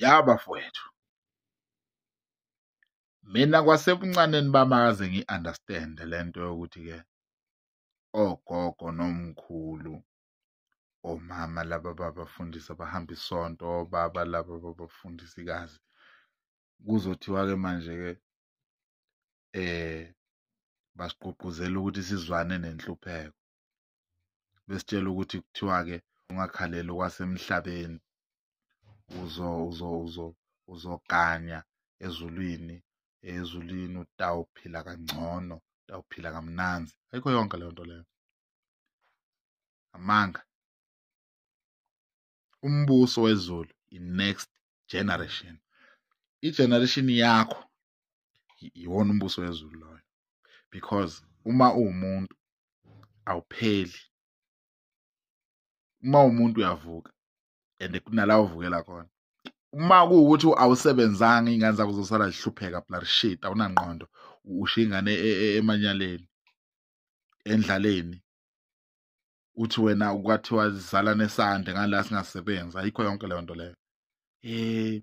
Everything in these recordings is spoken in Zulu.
Ya bafowethu, mina kwasebuncaneni bami akaze ngiyi-understand-e le nto yokuthi-ke ogogo nomkhulu, omama laba ababafundisi abahamba isonto, obaba laba ababafundisikazi, kuzothiwa-ke manje-ke eh, basigqugquzela ukuthi sizwane nenhlupheko. Besitshela ukuthi kuthiwa-ke ungakhaleli okwasemhlabeni, uzoganya ezulwini, ezulwini utawuphila kangcono, utawuphila kamnandzi. Ayikho yonke leyo nto leyo, amanga. Umbuso wezulu i-next generation, i-generation yakho yiwona umbuso wezulu loyo because uma uwumuntu awupheli, uma uwumuntu uyavuka and kunala uvukela khona uma kuwukuthi awusebenzanga iy'ngane zakho zosala zihlupheka blood shit awunanqondo ushiye ingane e, e, emanyaleni endlaleni uthi wena kwathiwa zizala nesande ngala singasebenzi ayikho yonke leyo nto leyo eh,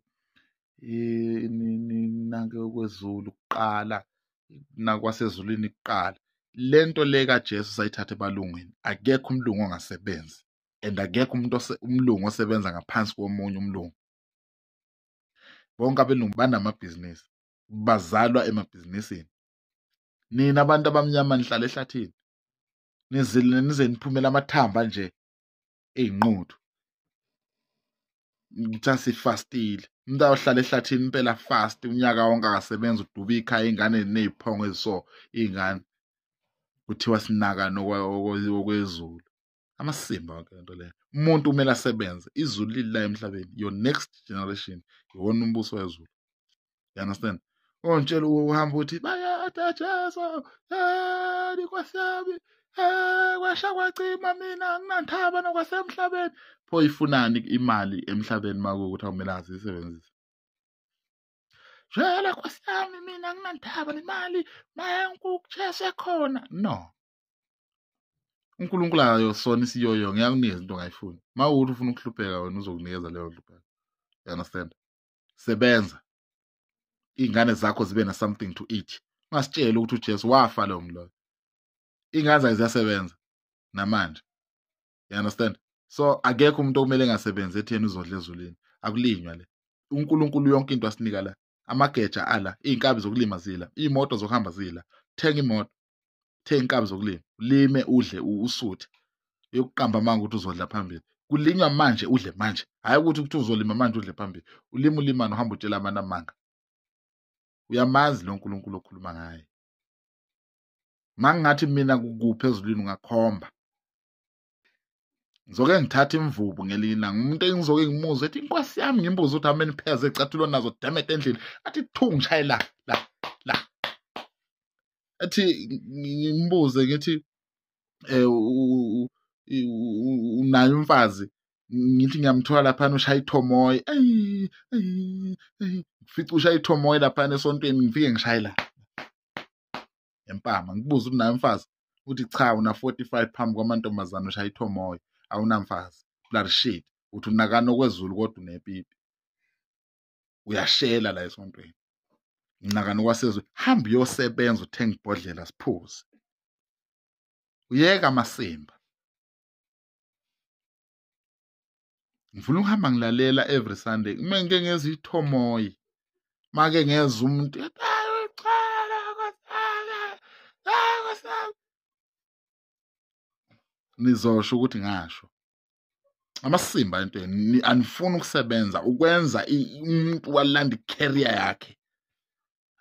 eh nanke kwezulu kuqala nakwasezulwini kuqala lento le kaJesu sayithatha ebalungwini akekho umlungu ongasebenzi and akekho umuntu umlungu osebenza ngaphansi komunye umlungu bonke abelungu banamabhizinisi bazalwa emabhizinisini nina abantu abamnyama nihlala ehlathini nizile nize niphumele amathamba nje eyinquthu ngithi sifastile umuntu ayohlala ehlathini impela fast unyaka wonke akasebenza uduba ikhaya iy'ngane neyiphongo eziso iy'ngane kuthiwa sinaka okwezulu Amasimba-ke lento le. Umuntu kumele asebenze. IZulu lila emhlabeni. Your next generation iwona umbuso wezulu. You understand? Ongitshela uhamba ukuthi bayatajazwa eh, kwasabi eh, kwasha kwacima mina nginanthaba nokwasemhlabeni. Pho ifunani imali emhlabeni makuwukuthi akumele azisebenzise? Jela kwasami mina nginanthaba nemali maye ngikuchese khona. No. uNkulunkulu akayosona isiyoyo ngeke akunikeze into ongayifuni uma ukuthi ufuna ukuhlupheka wena uzokunikeza leyo nhlupheko you understand sebenza iy'ngane zakho zibe na-something to eat ungasitsheli ukuthi ujesu wafa leyo mloyo iy'ngane zakhe ziyasebenza namanje you understand so akekho umuntu okumele engasebenzi etheni uzodla ezulwini akulinywa le unkulunkulu yonke into asinika la amageja ala iy'nkabi zokulima zila iy'moto zokuhamba zila thenga imoto Thenge inkambi zokulima, ulime udle usuthe. Eyokuqamba amanga ukuthi uzodla phambili. Kulinywa manje udle manje, hhayi ukuthi ukuthi uzolima manje udle phambili. Ulime ulimane uhambe utshela amanye amanga. Uyamazi lo nkulunkulu okhuluma ngaye. Ma ngathi mina kukuphi ezulwini ungakhomba. Ngizoke ngithatha imvubu ngelinye ilanga umuntu engizoke ngimuzwe ethi inkosi yami ngimbuze ukuthi ameni pheze ecathulo nazo demet endlini athi thu ngishaye la la athi ngimbuze ngithi unayo umfazi ngithi ngiyamthola laphana ushaya ithomoya fica ushaya ithomoya laphana esontweni ngifike ngishaye la empama ngibuze unayo umfazi uthi cha una 45 phambi kwamantombazane ushaya ithomoya awunamfazi blood shit uthi unakana okwezulu kodwa unepipi uyashela la esontweni mnakani kwasizwe hamba uyosebenza uthenga ibhodlela siphuze uyeka amasimba ngifuna ukuhamba ngilalela every sunday uma ngike ngeza ithomoyi make ngeza umuntu nizosho ukuthi ngasho amasimba into anifuni ukusebenza ukwenza umuntu walanda i-career yakhe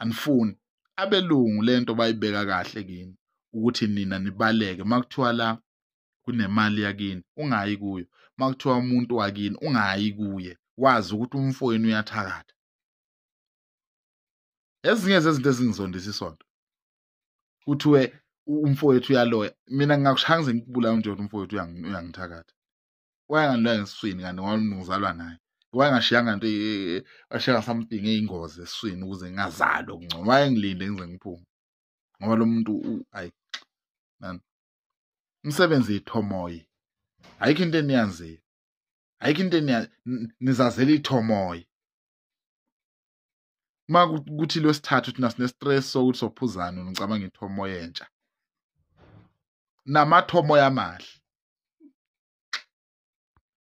anifuni abelungu lento bayibeka kahle kini ukuthi nina nibaleke makuthiwa la kunemali yakini ungayi kuyo makuthiwa umuntu wakini ungayi kuye wazi ukuthi umfowenu uyathakatha ezinye zezinto ezingizondisa isonto kuthiwe umfowethu uyaloya mina ngingakushaya ngize ngikubulawe nje ukuthi umfowethu uyangithakatha wayangiloya ngesiswini kanti ngizalwa naye Wangashiya into washiya something eyingozi esiswini ukuze ngingazalwa okungcono wayengilinde ngize ngiphume ngoba lo muntu ayi nani umsebenzi ithomoyi ayikho into eniyanziyo ayikho into nizazela ithomoyi uma kuthi lwesithathu thina sinestress sokuthi sophuzana ngicabanga ithomoyi entsha namathomoyi amahle